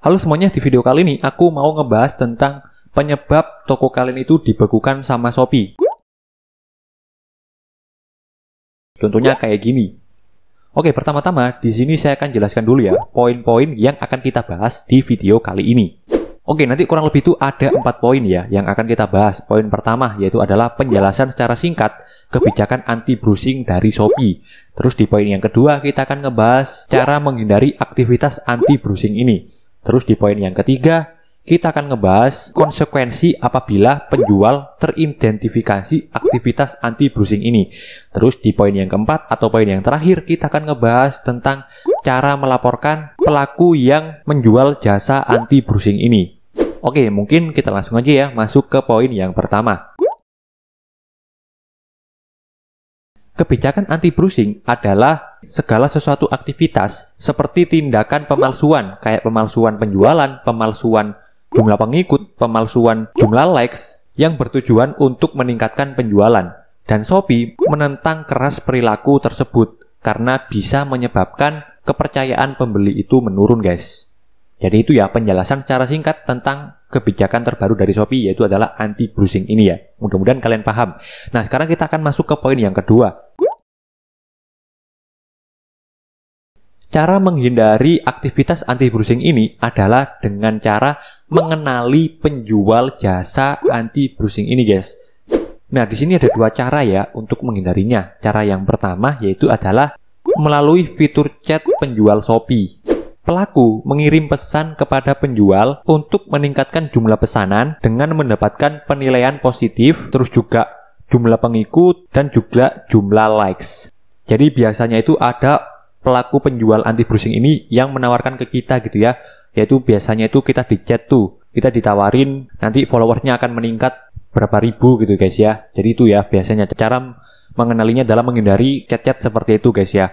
Halo semuanya, di video kali ini aku mau ngebahas tentang penyebab toko kalian itu dibekukan sama Shopee. Contohnya kayak gini. Oke, pertama-tama di sini saya akan jelaskan dulu ya poin-poin yang akan kita bahas di video kali ini. Oke, nanti kurang lebih itu ada empat poin ya yang akan kita bahas. Poin pertama yaitu adalah penjelasan secara singkat kebijakan anti brushing dari Shopee. Terus di poin yang kedua kita akan ngebahas cara menghindari aktivitas anti brushing ini. Terus di poin yang ketiga, kita akan ngebahas konsekuensi apabila penjual teridentifikasi aktivitas anti browsing ini. Terus di poin yang keempat atau poin yang terakhir kita akan ngebahas tentang cara melaporkan pelaku yang menjual jasa anti browsing ini. Oke, mungkin kita langsung aja ya masuk ke poin yang pertama. Kebijakan anti-brushing adalah segala sesuatu aktivitas seperti tindakan pemalsuan, kayak pemalsuan penjualan, pemalsuan jumlah pengikut, pemalsuan jumlah likes yang bertujuan untuk meningkatkan penjualan. Dan Shopee menentang keras perilaku tersebut karena bisa menyebabkan kepercayaan pembeli itu menurun, guys. Jadi itu ya penjelasan secara singkat tentang kebijakan terbaru dari Shopee yaitu adalah anti brushing ini ya. Mudah-mudahan kalian paham. Nah, sekarang kita akan masuk ke poin yang kedua Cara menghindari aktivitas anti brushing ini adalah dengan cara mengenali penjual jasa anti brushing ini, guys. Nah, di sini ada dua cara ya untuk menghindarinya. Cara yang pertama yaitu adalah melalui fitur chat penjual Shopee. Pelaku mengirim pesan kepada penjual untuk meningkatkan jumlah pesanan dengan mendapatkan penilaian positif, terus juga jumlah pengikut dan juga jumlah likes. Jadi biasanya itu ada pelaku penjual anti brushing ini yang menawarkan ke kita gitu ya yaitu biasanya itu kita di chat tuh kita ditawarin nanti followersnya akan meningkat berapa ribu gitu guys ya jadi itu ya biasanya cara mengenalinya dalam menghindari chat-chat seperti itu guys ya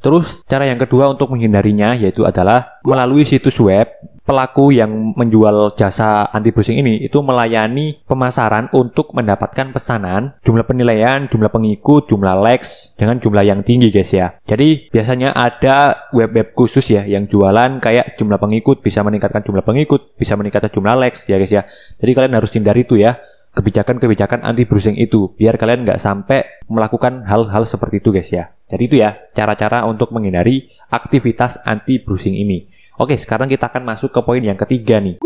terus cara yang kedua untuk menghindarinya yaitu adalah melalui situs web pelaku yang menjual jasa anti browsing ini itu melayani pemasaran untuk mendapatkan pesanan, jumlah penilaian, jumlah pengikut, jumlah likes dengan jumlah yang tinggi guys ya. Jadi biasanya ada web-web khusus ya yang jualan kayak jumlah pengikut bisa meningkatkan jumlah pengikut, bisa meningkatkan jumlah likes ya guys ya. Jadi kalian harus hindari itu ya kebijakan-kebijakan anti browsing itu biar kalian nggak sampai melakukan hal-hal seperti itu guys ya. Jadi itu ya cara-cara untuk menghindari aktivitas anti browsing ini. Oke, sekarang kita akan masuk ke poin yang ketiga nih.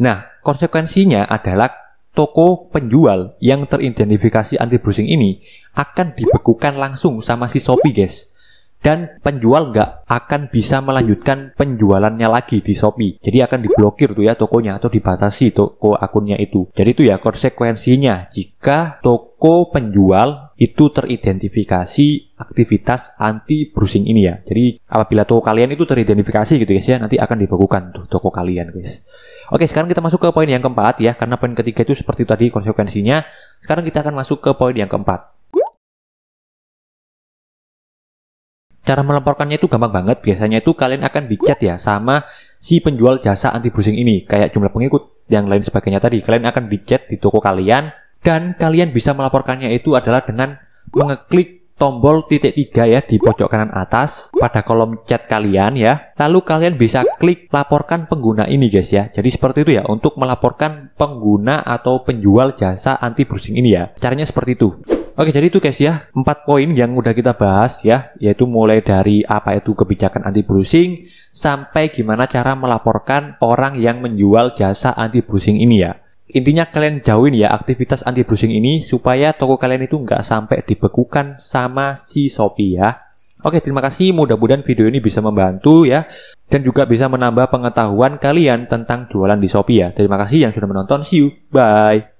Nah, konsekuensinya adalah toko penjual yang teridentifikasi anti brushing ini akan dibekukan langsung sama si Shopee guys dan penjual nggak akan bisa melanjutkan penjualannya lagi di Shopee. Jadi akan diblokir tuh ya tokonya atau dibatasi toko akunnya itu. Jadi itu ya konsekuensinya jika toko penjual itu teridentifikasi aktivitas anti brushing ini ya. Jadi apabila toko kalian itu teridentifikasi gitu guys ya, nanti akan dibekukan tuh toko kalian guys. Oke, sekarang kita masuk ke poin yang keempat ya, karena poin ketiga itu seperti tadi konsekuensinya. Sekarang kita akan masuk ke poin yang keempat. Cara melemparkannya itu gampang banget. Biasanya itu kalian akan dicat ya sama si penjual jasa anti brushing ini, kayak jumlah pengikut yang lain sebagainya tadi. Kalian akan dicat di toko kalian dan kalian bisa melaporkannya itu adalah dengan mengeklik tombol titik tiga ya di pojok kanan atas pada kolom chat kalian ya. Lalu kalian bisa klik laporkan pengguna ini guys ya. Jadi seperti itu ya untuk melaporkan pengguna atau penjual jasa anti brushing ini ya. Caranya seperti itu. Oke, jadi itu guys ya, empat poin yang udah kita bahas ya, yaitu mulai dari apa itu kebijakan anti brushing sampai gimana cara melaporkan orang yang menjual jasa anti brushing ini ya intinya kalian jauhin ya aktivitas anti brushing ini supaya toko kalian itu nggak sampai dibekukan sama si Shopee ya. Oke, terima kasih. Mudah-mudahan video ini bisa membantu ya dan juga bisa menambah pengetahuan kalian tentang jualan di Shopee ya. Terima kasih yang sudah menonton. See you. Bye.